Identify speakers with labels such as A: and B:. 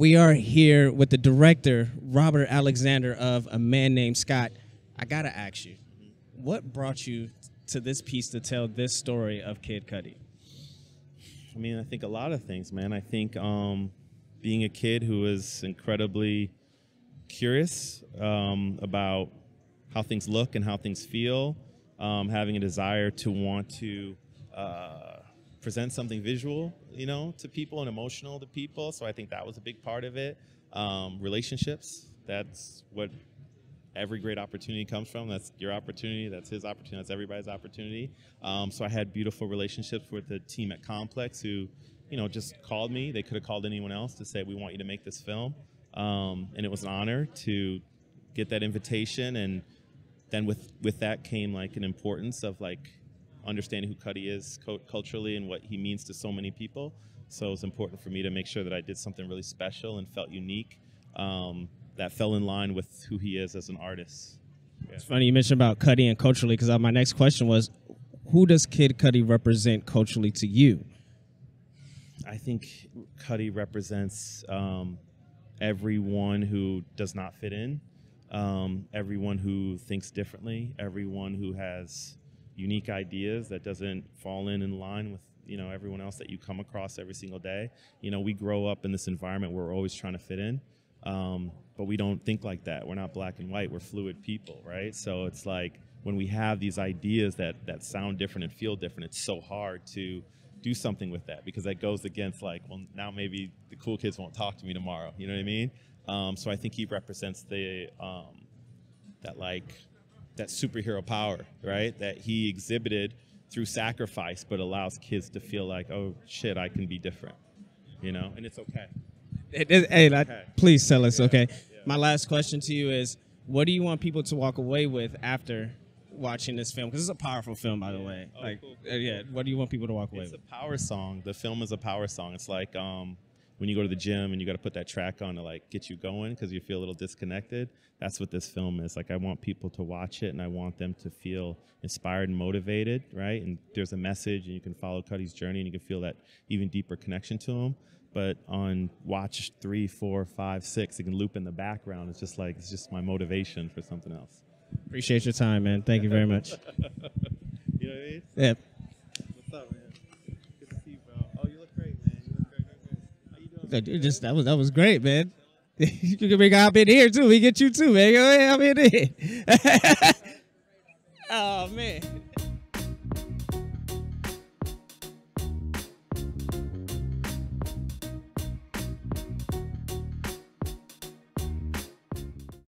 A: we are here with the director, Robert Alexander, of A Man Named Scott. I gotta ask you, what brought you to this piece to tell this story of Kid Cudi?
B: I mean, I think a lot of things, man. I think um, being a kid who is incredibly curious um, about how things look and how things feel, um, having a desire to want to uh, present something visual, you know, to people and emotional to people. So I think that was a big part of it. Um, relationships. That's what every great opportunity comes from. That's your opportunity. That's his opportunity. That's everybody's opportunity. Um, so I had beautiful relationships with the team at Complex who, you know, just called me. They could have called anyone else to say, we want you to make this film. Um, and it was an honor to get that invitation. And then with, with that came like an importance of like, understanding who Cuddy is culturally and what he means to so many people. So it was important for me to make sure that I did something really special and felt unique um, that fell in line with who he is as an artist. Yeah. It's funny
A: you mentioned about Cuddy and culturally because uh, my next question was, who does Kid Cuddy represent culturally to you?
B: I think Cuddy represents um, everyone who does not fit in, um, everyone who thinks differently, everyone who has unique ideas that doesn't fall in in line with you know everyone else that you come across every single day. You know, we grow up in this environment where we're always trying to fit in, um, but we don't think like that. We're not black and white. We're fluid people, right? So it's like when we have these ideas that that sound different and feel different, it's so hard to do something with that because that goes against like well now maybe the cool kids won't talk to me tomorrow you know what i mean um, so i think he represents the um, that like that superhero power, right? That he exhibited through sacrifice, but allows kids to feel like, oh shit, I can be different, you know, and it's okay. hey, okay. please tell
A: us, yeah. okay. Yeah. My last question to you is, what do you want people to walk away with after watching this film? Because it's a powerful film, by the yeah. way. Oh, like, cool, cool, uh, yeah, what do you want people to walk away? It's with?
B: a power song. The film is a power song. It's like, um, when you go to the gym and you got to put that track on to like get you going because you feel a little disconnected that's what this film is like i want people to watch it and i want them to feel inspired and motivated right and there's a message and you can follow cuddy's journey and you can feel that even deeper connection to him but on watch three four five six it can loop in the background it's just like it's just my motivation for something else
A: appreciate your time man thank you very much
B: you know what I mean? yeah
A: that just that was that was great, man. you can bring up in here too. We get you too, man. Go ahead, I'm in there. oh man.